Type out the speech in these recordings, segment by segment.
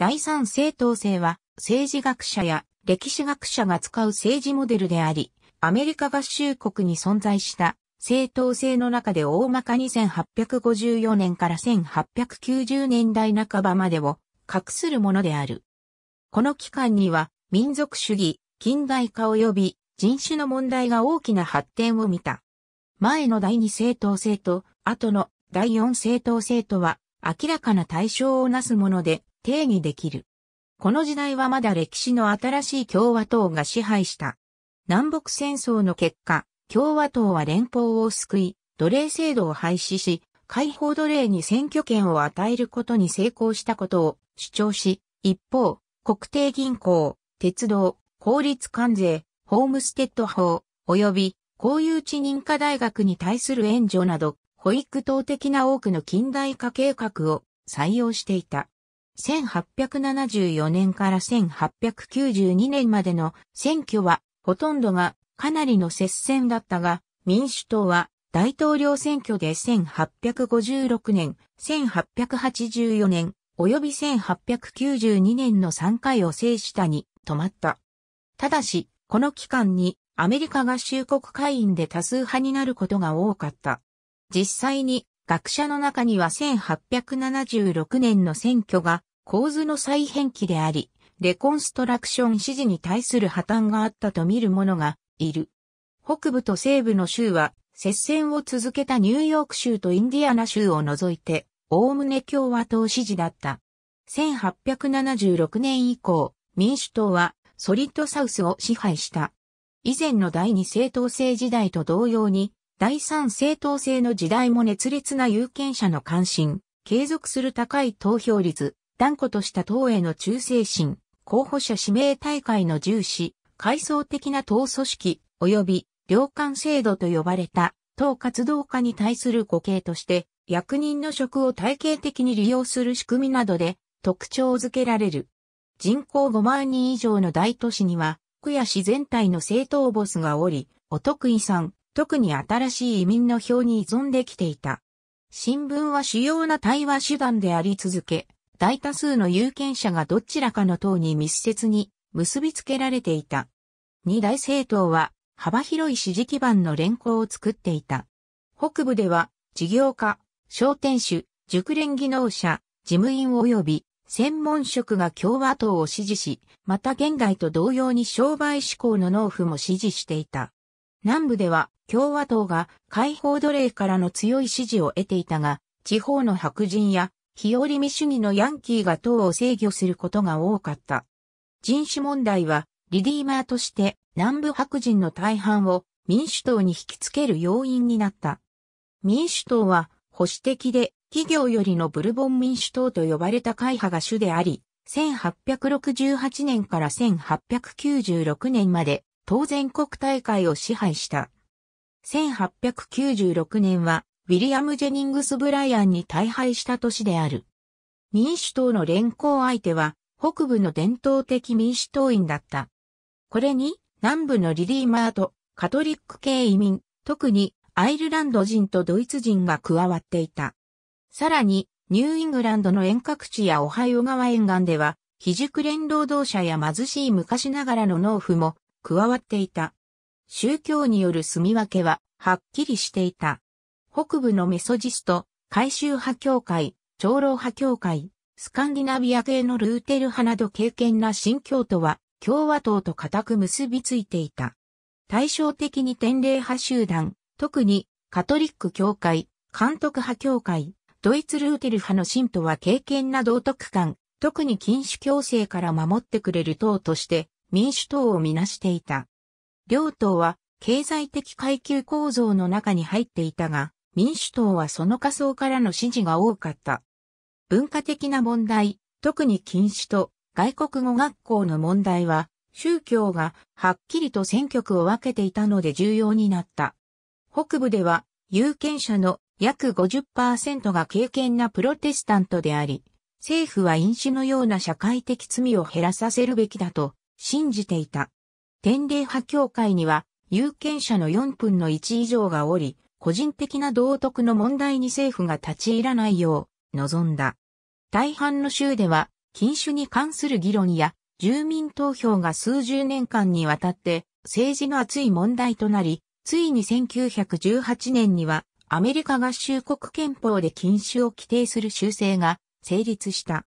第三政党制は政治学者や歴史学者が使う政治モデルであり、アメリカ合衆国に存在した政党制の中で大まかに1854年から1890年代半ばまでを隠するものである。この期間には民族主義、近代化及び人種の問題が大きな発展を見た。前の第二政党制と後の第四政党制とは明らかな対象をなすもので定義できる。この時代はまだ歴史の新しい共和党が支配した。南北戦争の結果、共和党は連邦を救い、奴隷制度を廃止し、解放奴隷に選挙権を与えることに成功したことを主張し、一方、国定銀行、鉄道、公立関税、ホームステッド法、及び公有地認可大学に対する援助など、保育等的な多くの近代化計画を採用していた。1874年から1892年までの選挙はほとんどがかなりの接戦だったが、民主党は大統領選挙で1856年、1884年、及び1892年の3回を制したに止まった。ただし、この期間にアメリカ合衆国会員で多数派になることが多かった。実際に学者の中には1876年の選挙が構図の再編期であり、レコンストラクション指示に対する破綻があったと見る者がいる。北部と西部の州は、接戦を続けたニューヨーク州とインディアナ州を除いて、おおむね共和党支持だった。1876年以降、民主党はソリッドサウスを支配した。以前の第二政党制時代と同様に、第三政党制の時代も熱烈な有権者の関心、継続する高い投票率、断固とした党への忠誠心、候補者指名大会の重視、階層的な党組織、及び領官制度と呼ばれた党活動家に対する語形として、役人の職を体系的に利用する仕組みなどで特徴づけられる。人口5万人以上の大都市には、区や市全体の政党ボスがおり、お得意さん、特に新しい移民の票に依存できていた。新聞は主要な対話手段であり続け、大多数の有権者がどちらかの党に密接に結びつけられていた。二大政党は幅広い支持基盤の連行を作っていた。北部では事業家、商店主、熟練技能者、事務員及び専門職が共和党を支持し、また現代と同様に商売志向の農夫も支持していた。南部では共和党が解放奴隷からの強い支持を得ていたが、地方の白人や日和見主義のヤンキーが党を制御することが多かった。人種問題は、リディーマーとして南部白人の大半を民主党に引きつける要因になった。民主党は保守的で企業よりのブルボン民主党と呼ばれた会派が主であり、1868年から1896年まで当然国大会を支配した。1896年はウィリアム・ジェニングス・ブライアンに大敗した都市である。民主党の連行相手は、北部の伝統的民主党員だった。これに、南部のリリーマーと、カトリック系移民、特にアイルランド人とドイツ人が加わっていた。さらに、ニューイングランドの遠隔地やオハイオ川沿岸では、非熟練労働者や貧しい昔ながらの農夫も加わっていた。宗教による住み分けははっきりしていた。北部のメソジスト、改宗派教会、長老派教会、スカンディナビア系のルーテル派など敬虔な新教徒は共和党と固く結びついていた。対照的に天霊派集団、特にカトリック教会、監督派教会、ドイツルーテル派の信徒は敬虔な道徳観、特に禁止強制から守ってくれる党として民主党をみなしていた。両党は経済的階級構造の中に入っていたが、民主党はその仮想からの支持が多かった。文化的な問題、特に禁止と外国語学校の問題は、宗教がはっきりと選挙区を分けていたので重要になった。北部では、有権者の約50%が敬虔なプロテスタントであり、政府は飲酒のような社会的罪を減らさせるべきだと信じていた。天霊派教会には有権者の4分の1以上がおり、個人的な道徳の問題に政府が立ち入らないよう望んだ。大半の州では禁酒に関する議論や住民投票が数十年間にわたって政治の熱い問題となり、ついに1918年にはアメリカ合衆国憲法で禁酒を規定する修正が成立した。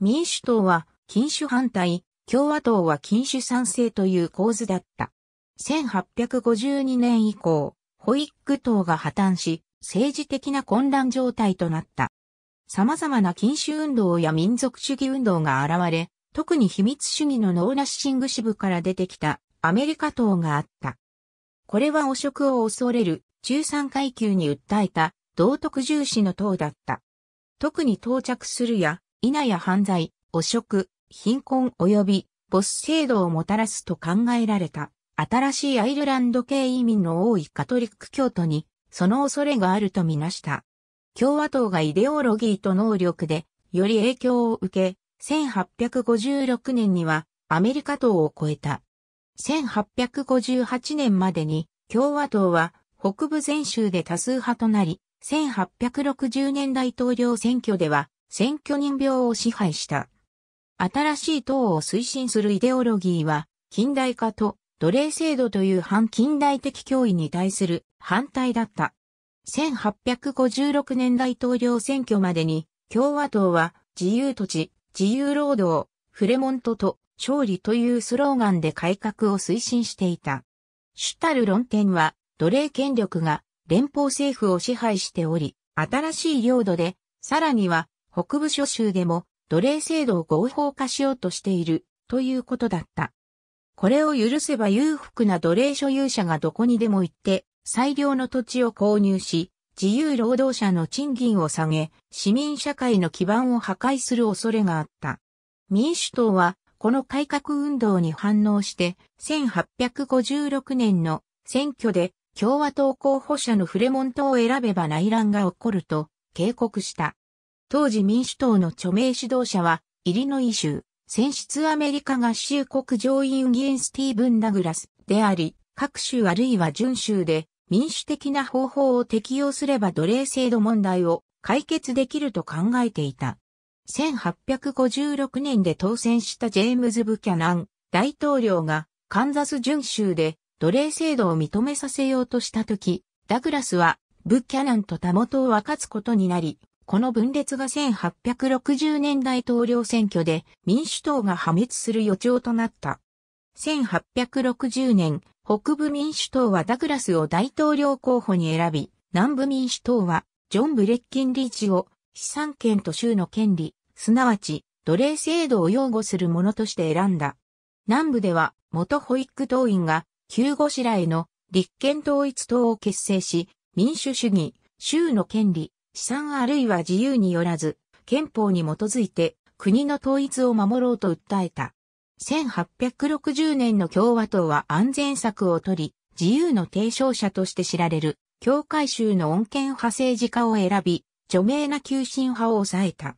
民主党は禁酒反対、共和党は禁酒賛成という構図だった。1852年以降、ホイック党が破綻し、政治的な混乱状態となった。様々な禁酒運動や民族主義運動が現れ、特に秘密主義のノーナッシング支部から出てきたアメリカ党があった。これは汚職を恐れる中産階級に訴えた道徳重視の党だった。特に到着するや、否や犯罪、汚職、貧困及びボス制度をもたらすと考えられた。新しいアイルランド系移民の多いカトリック教徒に、その恐れがあるとみなした。共和党がイデオロギーと能力で、より影響を受け、1856年にはアメリカ党を超えた。1858年までに共和党は北部全州で多数派となり、1860年大統領選挙では選挙人病を支配した。新しい党を推進するイデオロギーは近代化と奴隷制度という反近代的脅威に対する反対だった。1856年大統領選挙までに、共和党は自由土地、自由労働、フレモントと勝利というスローガンで改革を推進していた。主たる論点は、奴隷権力が連邦政府を支配しており、新しい領土で、さらには北部諸州でも奴隷制度を合法化しようとしているということだった。これを許せば裕福な奴隷所有者がどこにでも行って、最良の土地を購入し、自由労働者の賃金を下げ、市民社会の基盤を破壊する恐れがあった。民主党は、この改革運動に反応して、1856年の選挙で共和党候補者のフレモントを選べば内乱が起こると警告した。当時民主党の著名指導者は、イリノイ州、選出アメリカ合衆国上院議員スティーブン・ダグラスであり、各州あるいは準州で民主的な方法を適用すれば奴隷制度問題を解決できると考えていた。1856年で当選したジェームズ・ブキャナン大統領がカンザス準州で奴隷制度を認めさせようとしたとき、ダグラスはブキャナンと他元を分かつことになり、この分裂が1860年大統領選挙で民主党が破滅する予兆となった。1860年、北部民主党はダグラスを大統領候補に選び、南部民主党はジョン・ブレッキンリーチを資産権と州の権利、すなわち奴隷制度を擁護するものとして選んだ。南部では元保育党員が旧後白への立憲統一党を結成し、民主主義、州の権利、資産あるいは自由によらず、憲法に基づいて国の統一を守ろうと訴えた。1860年の共和党は安全策を取り、自由の提唱者として知られる、教会衆の穏健派政治家を選び、著名な急進派を抑えた。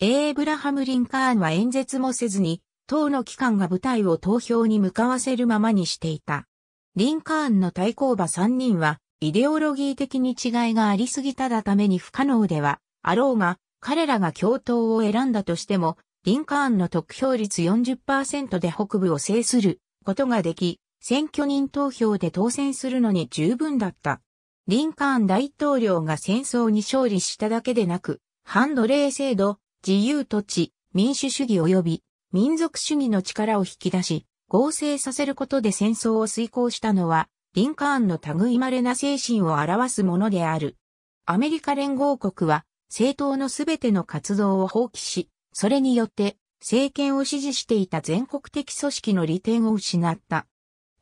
エーブラハム・リンカーンは演説もせずに、党の機関が部隊を投票に向かわせるままにしていた。リンカーンの対抗馬3人は、イデオロギー的に違いがありすぎただために不可能では、あろうが、彼らが共闘を選んだとしても、リンカーンの得票率40%で北部を制することができ、選挙人投票で当選するのに十分だった。リンカーン大統領が戦争に勝利しただけでなく、反奴隷制度、自由土地、民主主義及び民族主義の力を引き出し、合成させることで戦争を遂行したのは、リンカーンの類まれな精神を表すものである。アメリカ連合国は政党のすべての活動を放棄し、それによって政権を支持していた全国的組織の利点を失った。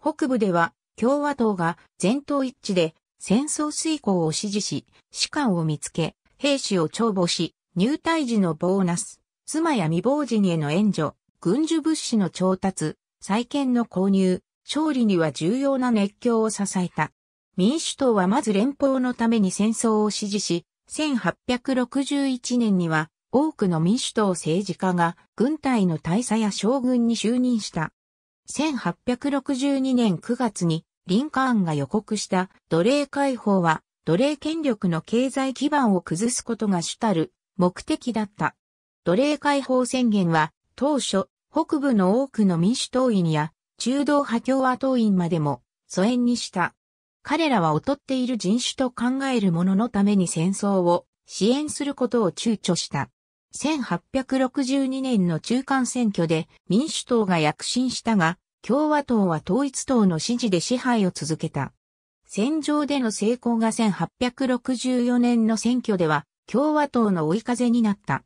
北部では共和党が全党一致で戦争遂行を支持し、士官を見つけ、兵士を帳簿し、入隊時のボーナス、妻や未亡人への援助、軍需物資の調達、再建の購入、勝利には重要な熱狂を支えた。民主党はまず連邦のために戦争を支持し、1861年には多くの民主党政治家が軍隊の大佐や将軍に就任した。1862年9月にリンカーンが予告した奴隷解放は奴隷権力の経済基盤を崩すことが主たる目的だった。奴隷解放宣言は当初北部の多くの民主党員や中道派共和党員までも疎遠にした。彼らは劣っている人種と考える者のために戦争を支援することを躊躇した。1862年の中間選挙で民主党が躍進したが、共和党は統一党の支持で支配を続けた。戦場での成功が1864年の選挙では共和党の追い風になった。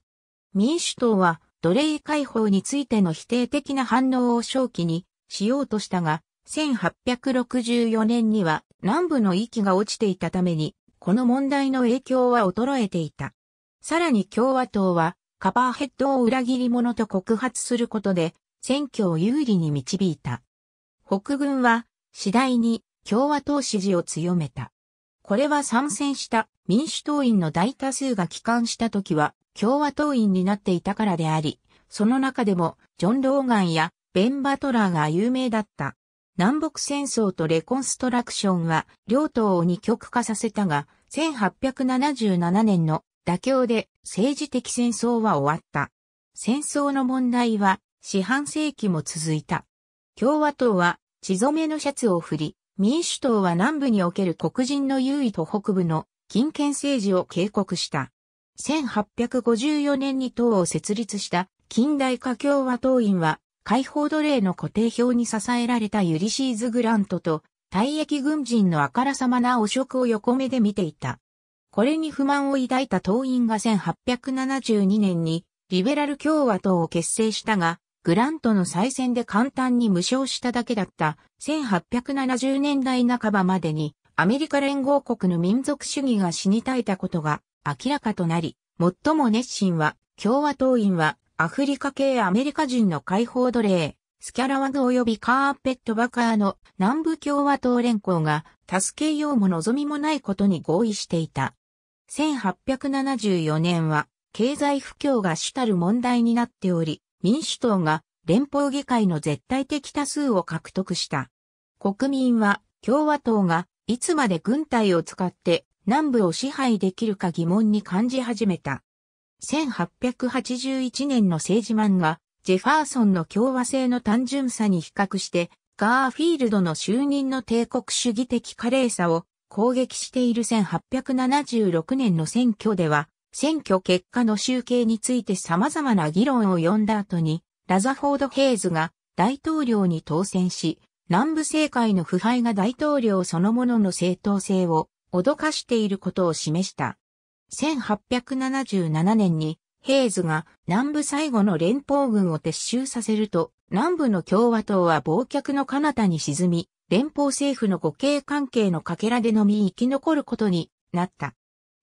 民主党は奴隷解放についての否定的な反応を正気にしようとしたが、1864年には南部の域が落ちていたために、この問題の影響は衰えていた。さらに共和党は、カバーヘッドを裏切り者と告発することで、選挙を有利に導いた。北軍は、次第に共和党支持を強めた。これは参戦した民主党員の大多数が帰還した時は、共和党員になっていたからであり、その中でも、ジョン・ローガンやベン・バトラーが有名だった。南北戦争とレコンストラクションは両党を二極化させたが、1877年の妥協で政治的戦争は終わった。戦争の問題は四半世紀も続いた。共和党は地染めのシャツを振り、民主党は南部における黒人の優位と北部の金権政治を警告した。1854年に党を設立した近代化共和党員は解放奴隷の固定票に支えられたユリシーズ・グラントと、退役軍人のあからさまな汚職を横目で見ていた。これに不満を抱いた党員が1872年にリベラル共和党を結成したが、グラントの再選で簡単に無償しただけだった1870年代半ばまでにアメリカ連合国の民族主義が死に絶えたことが明らかとなり、最も熱心は共和党員はアフリカ系アメリカ人の解放奴隷、スキャラワグ及びカーペットバカーの南部共和党連合が助けようも望みもないことに合意していた。1874年は経済不況が主たる問題になっており、民主党が連邦議会の絶対的多数を獲得した。国民は共和党がいつまで軍隊を使って南部を支配できるか疑問に感じ始めた。1881年の政治漫画、ジェファーソンの共和制の単純さに比較して、ガーフィールドの就任の帝国主義的華麗さを攻撃している1876年の選挙では、選挙結果の集計について様々な議論を呼んだ後に、ラザフォード・ヘイズが大統領に当選し、南部政界の腐敗が大統領そのものの正当性を脅かしていることを示した。1877年にヘイズが南部最後の連邦軍を撤収させると、南部の共和党は忘却の彼方に沈み、連邦政府の互恵関係のかけらでのみ生き残ることになった。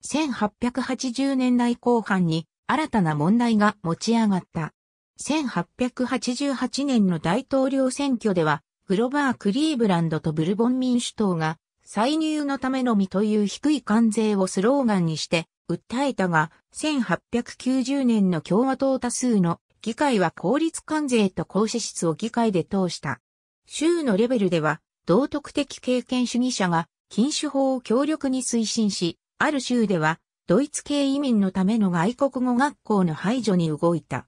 1880年代後半に新たな問題が持ち上がった。1888年の大統領選挙では、グロバー・クリーブランドとブルボン民主党が歳入のためのみという低い関税をスローガンにして訴えたが、1890年の共和党多数の議会は公立関税と公支出を議会で通した。州のレベルでは、道徳的経験主義者が禁酒法を強力に推進し、ある州では、ドイツ系移民のための外国語学校の排除に動いた。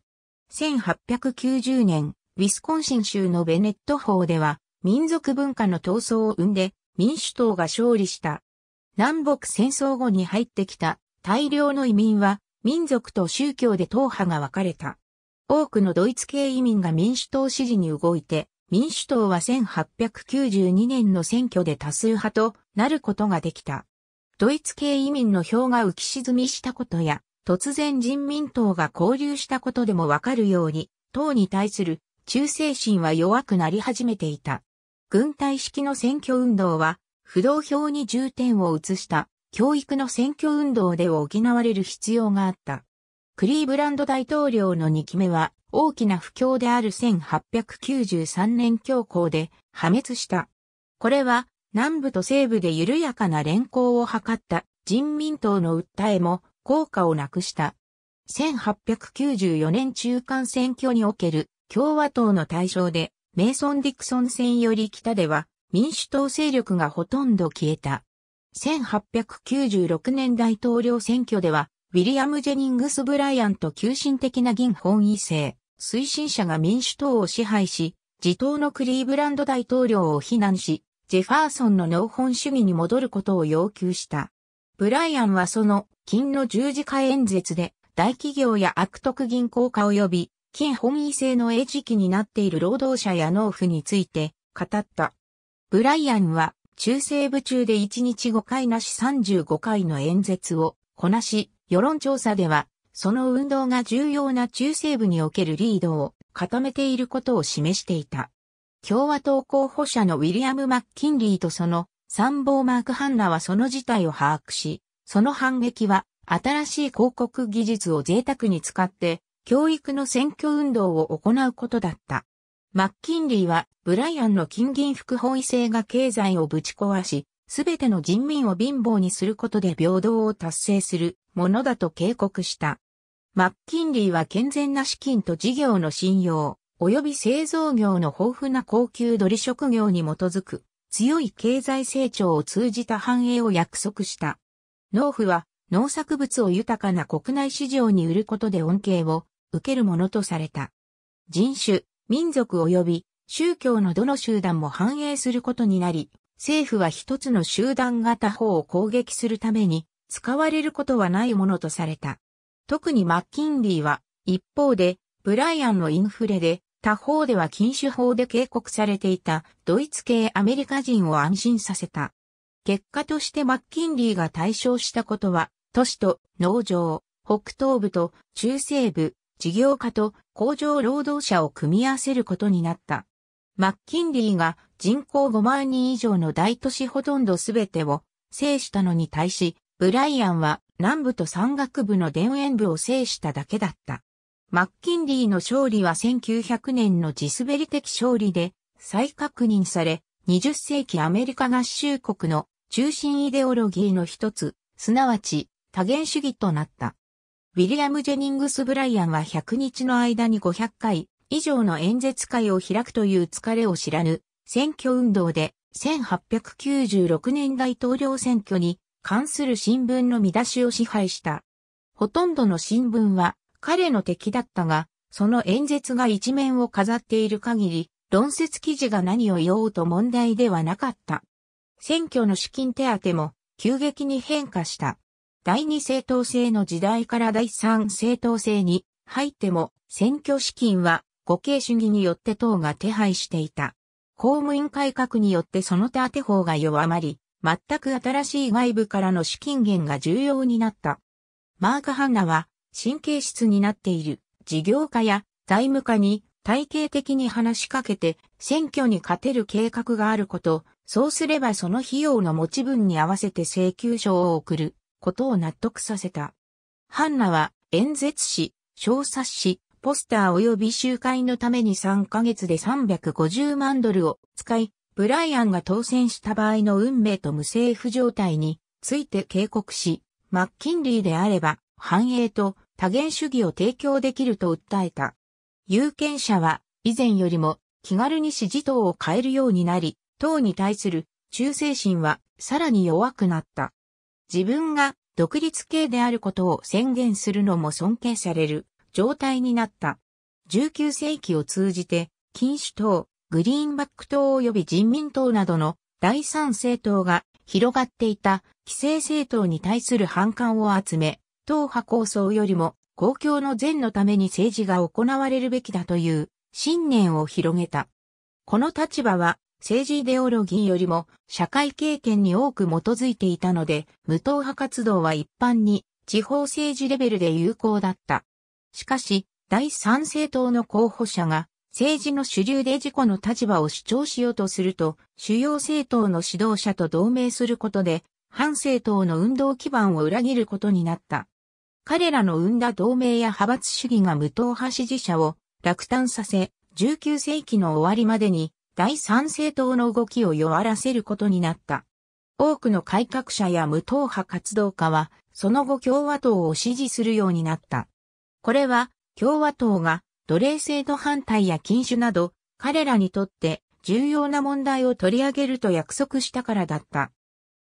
1890年、ウィスコンシン州のベネット法では、民族文化の闘争を生んで、民主党が勝利した。南北戦争後に入ってきた大量の移民は民族と宗教で党派が分かれた。多くのドイツ系移民が民主党支持に動いて、民主党は1892年の選挙で多数派となることができた。ドイツ系移民の票が浮き沈みしたことや、突然人民党が交流したことでもわかるように、党に対する忠誠心は弱くなり始めていた。軍隊式の選挙運動は、不動票に重点を移した教育の選挙運動で補われる必要があった。クリーブランド大統領の2期目は大きな不況である1893年恐慌で破滅した。これは南部と西部で緩やかな連行を図った人民党の訴えも効果をなくした。1894年中間選挙における共和党の対象でメイソン・ディクソン戦より北では民主党勢力がほとんど消えた。1896年大統領選挙では、ウィリアム・ジェニングス・ブライアンと急進的な銀本位制、推進者が民主党を支配し、自党のクリーブランド大統領を非難し、ジェファーソンの農本主義に戻ることを要求した。ブライアンはその、金の十字架演説で、大企業や悪徳銀行家及び金本位制の餌食になっている労働者や農夫について語った。ブライアンは中西部中で1日5回なし35回の演説をこなし、世論調査ではその運動が重要な中西部におけるリードを固めていることを示していた。共和党候補者のウィリアム・マッキンリーとその参謀マーク・ハンナはその事態を把握し、その反撃は新しい広告技術を贅沢に使って教育の選挙運動を行うことだった。マッキンリーは、ブライアンの金銀副本位性が経済をぶち壊し、すべての人民を貧乏にすることで平等を達成するものだと警告した。マッキンリーは健全な資金と事業の信用、及び製造業の豊富な高級鳥職業に基づく強い経済成長を通じた繁栄を約束した。農夫は農作物を豊かな国内市場に売ることで恩恵を受けるものとされた。人種、民族及び宗教のどの集団も反映することになり、政府は一つの集団が他方を攻撃するために使われることはないものとされた。特にマッキンリーは一方でブライアンのインフレで他方では禁酒法で警告されていたドイツ系アメリカ人を安心させた。結果としてマッキンリーが対象したことは都市と農場、北東部と中西部、事業家と工場労働者を組み合わせることになった。マッキンリーが人口5万人以上の大都市ほとんどすべてを制したのに対し、ブライアンは南部と山岳部の田園部を制しただけだった。マッキンリーの勝利は1900年の地滑り的勝利で再確認され、20世紀アメリカ合衆国の中心イデオロギーの一つ、すなわち多元主義となった。ウィリアム・ジェニングス・ブライアンは100日の間に500回以上の演説会を開くという疲れを知らぬ選挙運動で1896年大統領選挙に関する新聞の見出しを支配した。ほとんどの新聞は彼の敵だったが、その演説が一面を飾っている限り、論説記事が何を言おうと問題ではなかった。選挙の資金手当も急激に変化した。第二政党制の時代から第三政党制に入っても選挙資金は互恵主義によって党が手配していた。公務員改革によってその他て法が弱まり、全く新しい外部からの資金源が重要になった。マーク・ハンナは神経質になっている事業家や財務家に体系的に話しかけて選挙に勝てる計画があること、そうすればその費用の持ち分に合わせて請求書を送ることを納得させた。ハンナは演説誌、小冊子、ポスター及び集会のために3ヶ月で350万ドルを使い、ブライアンが当選した場合の運命と無政府状態について警告し、マッキンリーであれば繁栄と多元主義を提供できると訴えた。有権者は以前よりも気軽に支持党を変えるようになり、党に対する忠誠心はさらに弱くなった。自分が独立系であることを宣言するのも尊敬される状態になった。19世紀を通じて、禁酒党、グリーンバック党及び人民党などの第三政党が広がっていた規制政党に対する反感を集め、党派構想よりも公共の善のために政治が行われるべきだという信念を広げた。この立場は政治イデオロギーよりも社会経験に多く基づいていたので、無党派活動は一般に地方政治レベルで有効だった。しかし、第三政党の候補者が政治の主流で自己の立場を主張しようとすると、主要政党の指導者と同盟することで、反政党の運動基盤を裏切ることになった。彼らの生んだ同盟や派閥主義が無党派支持者を落胆させ、19世紀の終わりまでに第三政党の動きを弱らせることになった。多くの改革者や無党派活動家は、その後共和党を支持するようになった。これは、共和党が奴隷制度反対や禁酒など、彼らにとって重要な問題を取り上げると約束したからだった。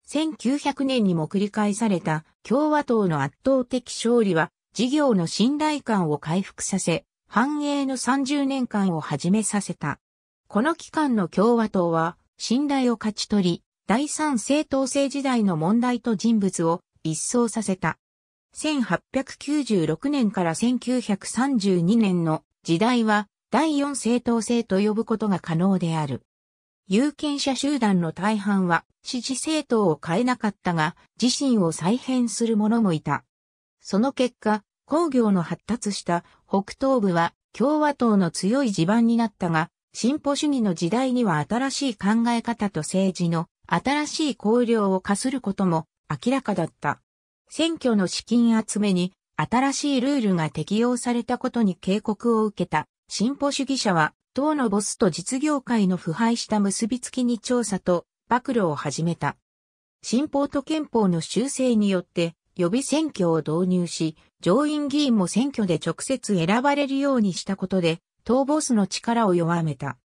1900年にも繰り返された共和党の圧倒的勝利は事業の信頼感を回復させ、繁栄の30年間を始めさせた。この期間の共和党は、信頼を勝ち取り、第三政党制時代の問題と人物を一掃させた。1896年から1932年の時代は第四政党制と呼ぶことが可能である。有権者集団の大半は支持政党を変えなかったが自身を再編する者もいた。その結果、工業の発達した北東部は共和党の強い地盤になったが進歩主義の時代には新しい考え方と政治の新しい考慮を課することも明らかだった。選挙の資金集めに新しいルールが適用されたことに警告を受けた進歩主義者は党のボスと実業界の腐敗した結びつきに調査と暴露を始めた。新法と憲法の修正によって予備選挙を導入し、上院議員も選挙で直接選ばれるようにしたことで、ーボスの力を弱めた。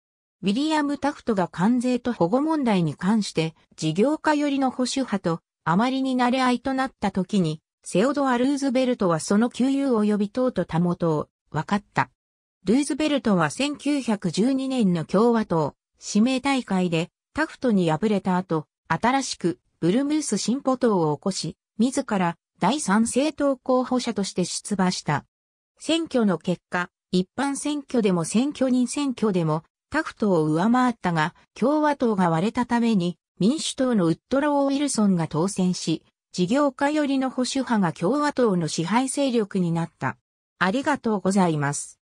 ウィリアム・タフトが関税と保護問題に関して事業家寄りの保守派とあまりに慣れ合いとなった時にセオドア・ルーズベルトはその旧友及び党とたもとを分かった。ルーズベルトは1912年の共和党指名大会でタフトに敗れた後、新しくブルムース進歩党を起こし、自ら第三政党候補者として出馬した。選挙の結果、一般選挙でも選挙人選挙でもタフトを上回ったが、共和党が割れたために民主党のウッドロー・ウィルソンが当選し、事業家寄りの保守派が共和党の支配勢力になった。ありがとうございます。